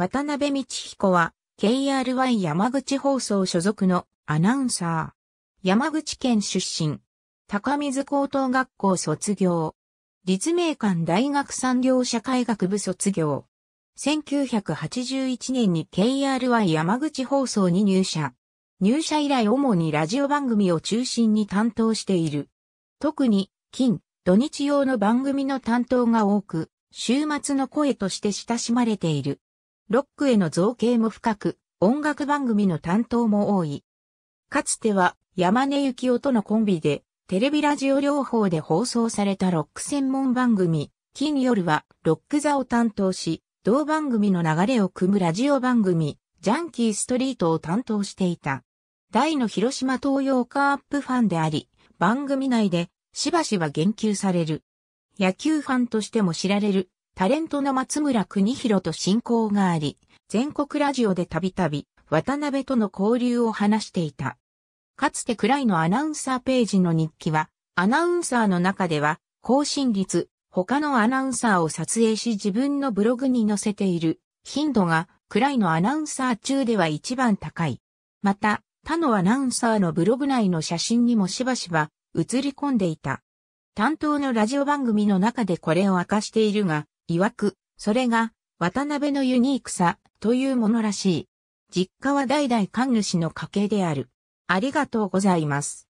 渡辺道彦は、KRY 山口放送所属のアナウンサー。山口県出身。高水高等学校卒業。立命館大学産業社会学部卒業。1981年に KRY 山口放送に入社。入社以来主にラジオ番組を中心に担当している。特に、金、土日用の番組の担当が多く、週末の声として親しまれている。ロックへの造形も深く、音楽番組の担当も多い。かつては山根幸男とのコンビで、テレビラジオ両方で放送されたロック専門番組、金夜はロック座を担当し、同番組の流れを組むラジオ番組、ジャンキーストリートを担当していた。大の広島東洋カープファンであり、番組内でしばしば言及される。野球ファンとしても知られるタレントの松村邦弘と親交があり、全国ラジオでたびたび渡辺との交流を話していた。かつてくらいのアナウンサーページの日記は、アナウンサーの中では、更新率、他のアナウンサーを撮影し自分のブログに載せている頻度が、暗いのアナウンサー中では一番高い。また、他のアナウンサーのブログ内の写真にもしばしば映り込んでいた。担当のラジオ番組の中でこれを明かしているが、曰く、それが、渡辺のユニークさ、というものらしい。実家は代々神主の家系である。ありがとうございます。